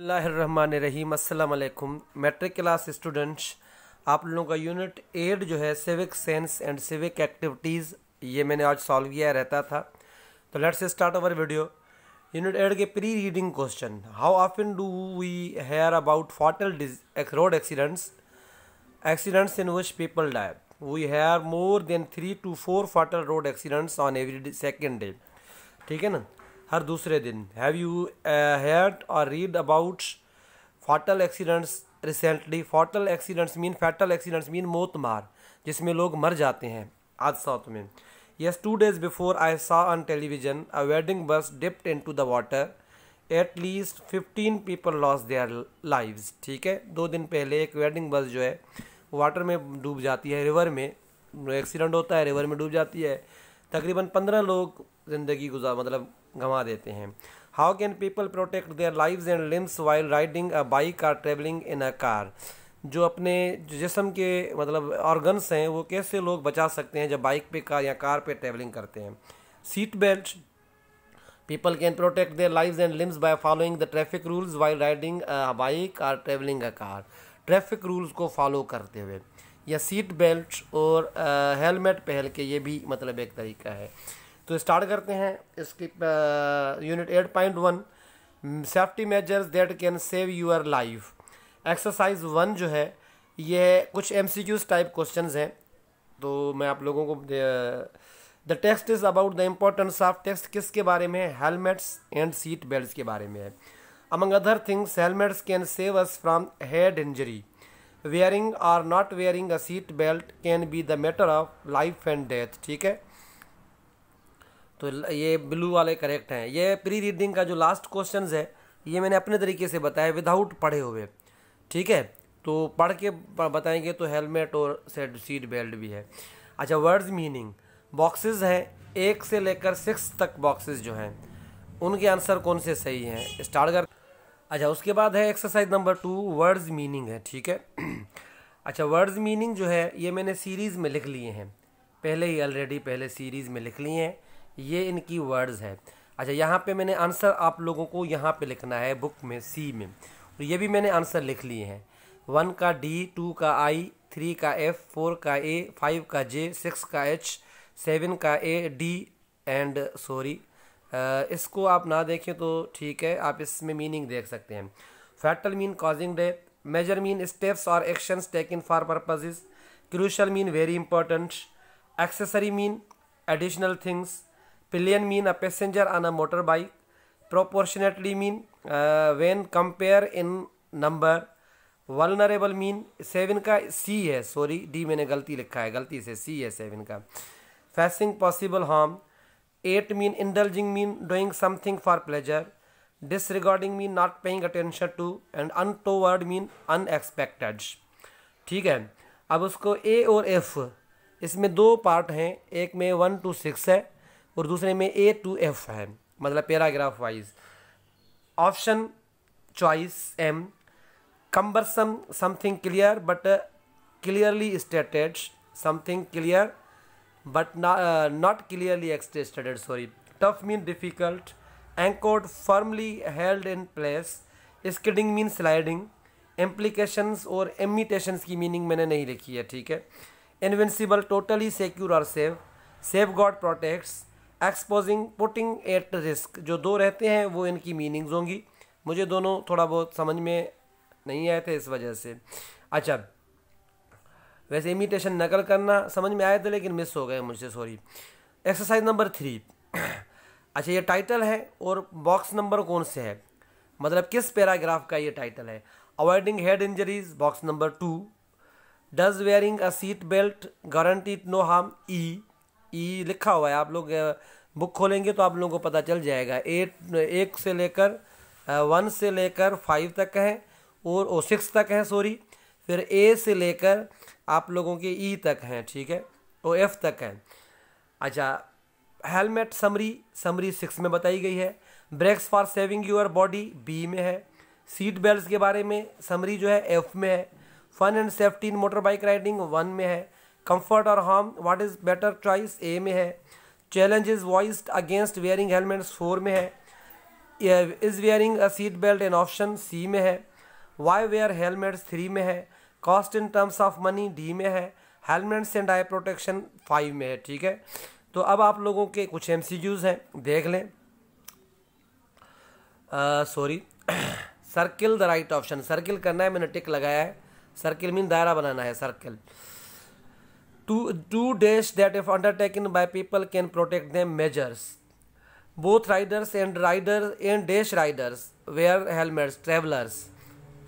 रहीम matric class students आप लोगों का यूनिट एट जो है civic sense and civic activities ये मैंने आज सॉल्व किया रहता था तो let's start our video unit eight के pre reading question how often do we hear about fatal road accidents accidents in which people die we hear more than three two four fatal road accidents on every second day ठीक है ना हर दूसरे दिन have you heard और read about fatal accidents recently फाटल accidents mean fatal accidents mean मौत मार जिसमें लोग मर जाते हैं आज साउथ में yes two days before I saw on television a wedding bus dipped into the water at least fifteen people lost their lives ठीक है दो दिन पहले एक वेडिंग बस जो है वाटर में डूब जाती है रिवर में एक्सीडेंट होता है रिवर में डूब जाती है तकरीबन पंद्रह लोग ज़िंदगी गुजार मतलब गंवा देते हैं how can people protect their lives and limbs while riding a bike or travelling in a car जो अपने जिसम के मतलब ऑर्गन्स हैं वो कैसे लोग बचा सकते हैं जब बाइक पे कार या कार पे ट्रैवलिंग करते हैं seat belt people can protect their lives and limbs by following the traffic rules while riding bike or travelling a car traffic rules को फॉलो करते हुए या सीट बेल्ट और हेलमेट uh, पहन के ये भी मतलब एक तरीका है तो स्टार्ट करते हैं इसकी unit eight point one safety measures that can save your life exercise one जो है ये कुछ M C Qs type question हैं तो मैं आप लोगों को the text is about the importance of text किसके बारे में है हेलमेट्स एंड सीट बेल्ट के बारे में है among other things helmets can save us from head injury wearing or not wearing a seat belt can be the matter of life and death ठीक है तो ये ब्लू वाले करेक्ट हैं ये प्री रीडिंग का जो लास्ट क्वेश्चन है ये मैंने अपने तरीके से बताया विदाउट पढ़े हुए ठीक है तो पढ़ के बताएंगे तो हेलमेट और सेट सीट बेल्ट भी है अच्छा वर्ड्स मीनिंग बॉक्सेस हैं एक से लेकर सिक्स तक बॉक्सेस जो हैं उनके आंसर कौन से सही हैं स्टार्ट कर अच्छा उसके बाद है exercise number two words meaning है ठीक है अच्छा वर्ड्स मीनिंग जो है ये मैंने सीरीज़ में लिख लिए हैं पहले ही ऑलरेडी पहले सीरीज़ में लिख लिए हैं ये इनकी वर्ड्स है अच्छा यहाँ पे मैंने आंसर आप लोगों को यहाँ पे लिखना है बुक में सी में और ये भी मैंने आंसर लिख लिए हैं वन का डी टू का आई थ्री का एफ फोर का ए फाइव का जे सिक्स का एच सेवन का ए डी एंड सॉरी इसको आप ना देखें तो ठीक है आप इसमें मीनिंग देख सकते हैं fatal mean causing death measure mean steps और actions taken for purposes crucial mean very important accessory mean additional things Pillion mean a passenger on a motor bike proportionately mean when compare in number vulnerable mean seven का C है sorry D मैंने गलती लिखा है गलती से सी है seven का facing possible harm eight mean indulging mean doing something for pleasure disregarding mean not paying attention to and un untoward mean unexpected ठीक है अब उसको ए और एफ इसमें दो पार्ट हैं एक में वन टू सिक्स है और दूसरे में ए टू एफ है मतलब paragraph wise option choice um cumbersome something clear but clearly stated something clear but not clearly stated sorry tough mean difficult anchored firmly held in place skidding mean sliding implications और imitations की meaning मैंने नहीं लिखी है ठीक है invincible totally secure और safe safe God protects exposing putting at risk जो दो रहते हैं वो इनकी मीनिंग्स होंगी मुझे दोनों थोड़ा बहुत समझ में नहीं आए थे इस वजह से अच्छा वैसे इमिटेशन नकल करना समझ में आए थे लेकिन मिस हो गए मुझसे सॉरी एक्सरसाइज नंबर थ्री अच्छा ये टाइटल है और बॉक्स नंबर कौन से है मतलब किस पैराग्राफ का ये टाइटल है avoiding head injuries box number two does wearing a seat belt guaranteed no harm E E e लिखा हुआ है आप लोग बुक खोलेंगे तो आप लोगों को पता चल जाएगा एट एक से लेकर वन से लेकर फाइव तक है और ओ सिक्स तक है सॉरी फिर ए से लेकर आप लोगों के ई e तक हैं ठीक है ओ एफ तक हैं अच्छा हेलमेट समरी समरी सिक्स में बताई गई है brakes for saving your body B में है सीट बेल्ट के बारे में समरी जो है एफ में है fun and safety in motor bike riding one में है कंफर्ट और harm what is better choice A में है challenge is voiced against wearing helmets four में है is wearing a seat belt an option C में है वाई वेयर हेलमेट्स थ्री में है cost in terms of money D में है helmets and eye protection five में है ठीक है तो अब आप लोगों के कुछ एम हैं देख लें sorry circle the right option circle करना है मैंने टिक लगाया है सर्किल मीन दायरा बनाना है circle two two days that if undertaken by people can protect them measures both riders and rider and dash riders wear helmets travellers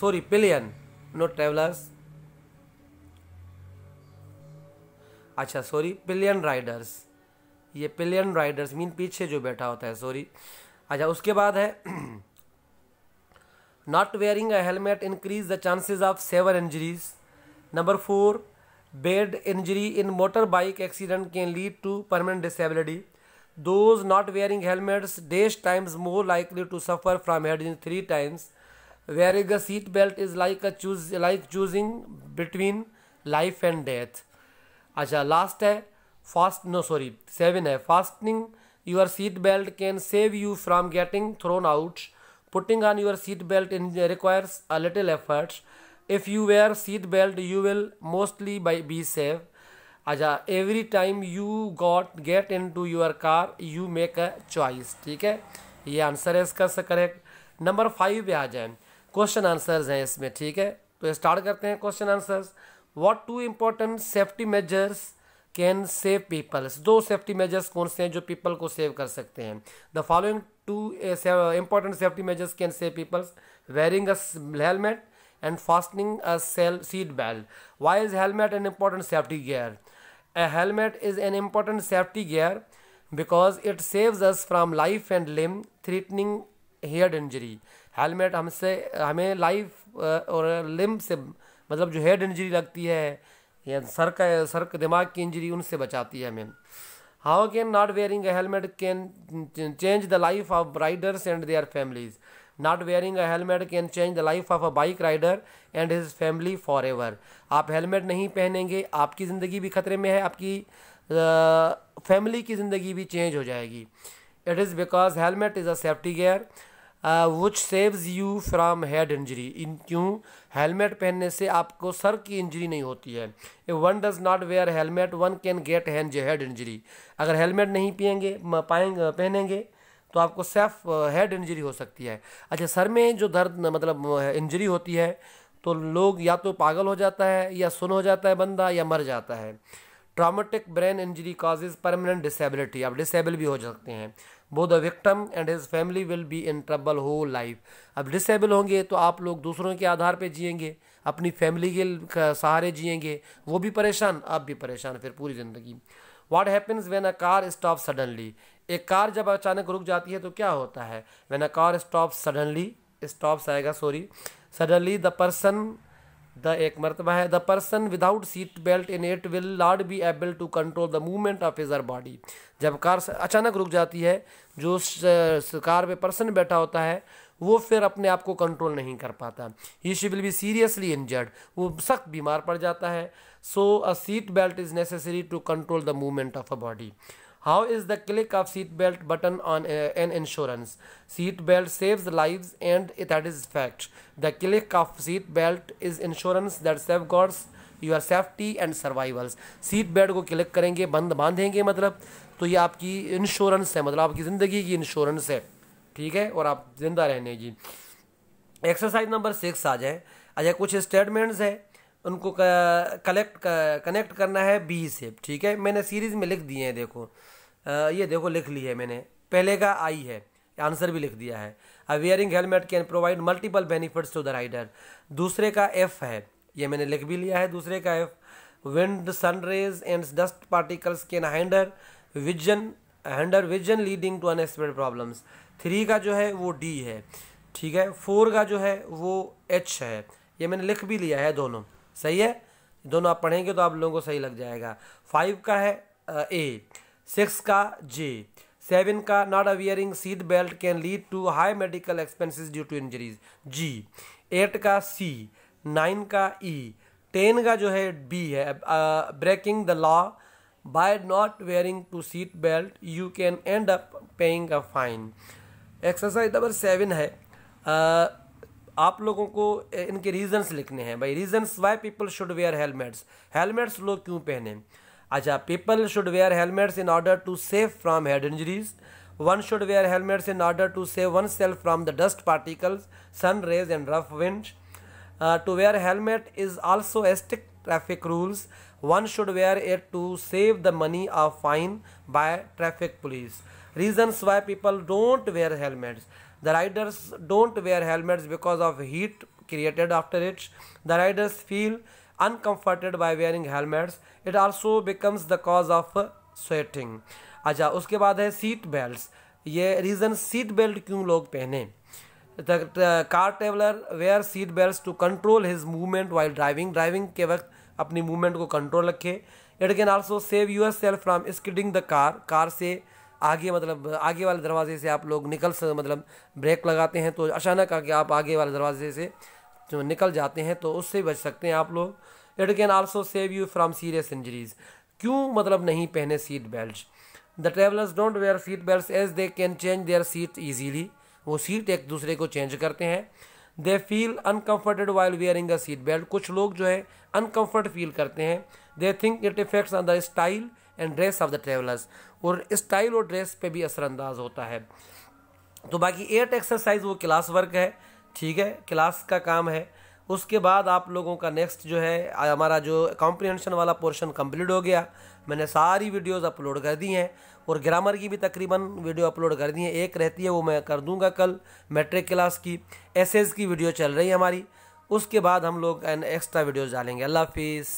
sorry pillion not travellers अच्छा sorry pillion riders ये pillion riders mean पीछे जो बैठा होता है sorry अच्छा उसके बाद है not wearing a helmet increase the chances of seven injuries number four Bad injury in motorbike accident can lead to permanent disability. Those not wearing helmets dash times more likely to suffer from head injury three times. Wearing a seat belt is like a choose like choosing between life and death. अच्छा last hai fast no sorry seven hai fastening your seat belt can save you from getting thrown out. Putting on your seat belt requires a little effort. If you wear seat belt you will mostly by be save अच्छा every time you got get into your car you make a choice ठीक है ये answer है इसका से correct number five पे आ जाए question answers हैं इसमें ठीक है तो स्टार्ट करते हैं question answers what two important safety measures can save peoples दो सेफ्टी मेजर्स कौन से हैं जो पीपल को सेव कर सकते हैं the following two important safety measures can save peoples wearing a helmet and fastening a seat belt. Why is helmet an important safety gear? A helmet is an important safety gear because it saves us from life and limb threatening head injury helmet humse hame life aur और लिम से मतलब जो head injury लगती है या sir का sir के दिमाग की इंजरी उनसे बचाती है हमें how can not wearing a helmet can change the life of riders and their families not wearing a helmet can change the life of a bike rider and his family forever आप helmet नहीं पहनेंगे आपकी ज़िंदगी भी खतरे में है आपकी फैमिली की ज़िंदगी भी चेंज हो जाएगी it is because helmet is a safety gear which saves you from head injury in क्यों हेलमेट पहनने से आपको सर की इंजरी नहीं होती है one does not wear helmet one can get hand head injury अगर हेलमेट नहीं पियेंगे पाएंगे पहनेंगे तो आपको सेफ हेड इंजरी हो सकती है अच्छा सर में जो दर्द मतलब इंजरी होती है तो लोग या तो पागल हो जाता है या सुन हो जाता है बंदा या मर जाता है traumatic brain injury causes permanent disability आप डिसेबल भी हो सकते हैं वो the victim and his family will be in trouble whole life अब डिसेबल होंगे तो आप लोग दूसरों के आधार पे जिएंगे अपनी फैमिली के सहारे जिएंगे वो भी परेशान आप भी परेशान फिर पूरी ज़िंदगी what happens when a car stop suddenly एक कार जब अचानक रुक जाती है तो क्या होता है when a car stop suddenly stops आएगा sorry suddenly the person the एक मरतबा है the person without seat belt in it will not be able to control the movement of his her body जब कार अचानक रुक जाती है जो कार में पर्सन बैठा होता है वो फिर अपने आप को कंट्रोल नहीं कर पाता he she will be seriously injured वो सख्त बीमार पड़ जाता है so a seat belt is necessary to control the movement of a body how is the click of seat belt button on an insurance seat belt saves live and that is fact the click of seat belt is insurance that safeguards your safety and survivals seat belt को click करेंगे बंद बांधेंगे मतलब तो ये आपकी insurance है मतलब आपकी ज़िंदगी की इंश्योरेंस है ठीक है और आप जिंदा रहने जी एक्सरसाइज नंबर सिक्स आ जाए अच्छा कुछ स्टेटमेंट्स हैं उनको कलेक्ट कनेक्ट करना है बी से ठीक है मैंने सीरीज में लिख दिए हैं देखो आ, ये देखो लिख ली है मैंने पहले का आई है आंसर भी लिख दिया है wearing helmet can provide multiple benefits to the rider दूसरे का एफ है ये मैंने लिख भी लिया है दूसरे का F wind sun rays and dust particles can hinder vision hinder vision leading to unexpected problems three का जो है वो डी है ठीक है फोर का जो है वो एच है ये मैंने लिख भी लिया है दोनों सही है दोनों आप पढ़ेंगे तो आप लोगों को सही लग जाएगा फाइव का है ए सिक्स का जे सेवन का not wearing seat belt can lead to high medical expenses due to injuries G eight का सी नाइन का ई टेन का जो है बी है breaking the law by not wearing to seat belt you can end up paying a fine exercise number seven है आ, आप लोगों को इनके रीजंस लिखने हैं भाई reasons why people should wear helmets helmets लोग क्यों पहने अच्छा people should wear helmets in order to save from head injuries one should wear helmets in order to save oneself from the dust particles sun rays and rough wind to wear helmet is also a strict traffic rules one should wear it to save the money of fine by traffic police reasons why people don't wear helmets the riders don't wear helmets because of heat created after it the riders feel uncomforted by wearing helmets it also becomes the cause of sweating अच्छा उसके बाद है seat belt ये reason seat belt क्यों लोग पहने the car traveller wear seat belt to control his movement while driving driving के वक्त अपनी मूवमेंट को कंट्रोल रखें it can also save yourself from skidding the car car से uh, आगे मतलब आगे वाले दरवाजे से आप लोग निकल मतलब ब्रेक लगाते हैं तो अचानक आगे आप आगे वाले दरवाजे से जो निकल जाते हैं तो उससे बच सकते हैं आप लोग it can also save you from serious injuries क्यों मतलब नहीं पहने seat belt the travellers don't wear seat belt as they can change their seat easily वो सीट एक दूसरे को चेंज करते हैं they feel uncomforted while wearing a seat belt कुछ लोग जो है अनकम्फर्ट फील करते हैं they think it effects on the style and dress of the travellers और स्टाइल और ड्रेस पे भी असरअंदाज होता है तो बाकी एट एक्सरसाइज वो क्लास वर्क है ठीक है क्लास का काम है उसके बाद आप लोगों का नेक्स्ट जो है हमारा जो कॉम्प्रिहेंशन वाला पोर्शन कंप्लीट हो गया मैंने सारी वीडियोस अपलोड कर दी हैं और ग्रामर की भी तकरीबन वीडियो अपलोड कर दी है एक रहती है वो मैं कर दूंगा कल मैट्रिक क्लास की एसएस की वीडियो चल रही है हमारी उसके बाद हम लोग एक्स्ट्रा वीडियोज़ डालेंगे अल्लाह हाफिज़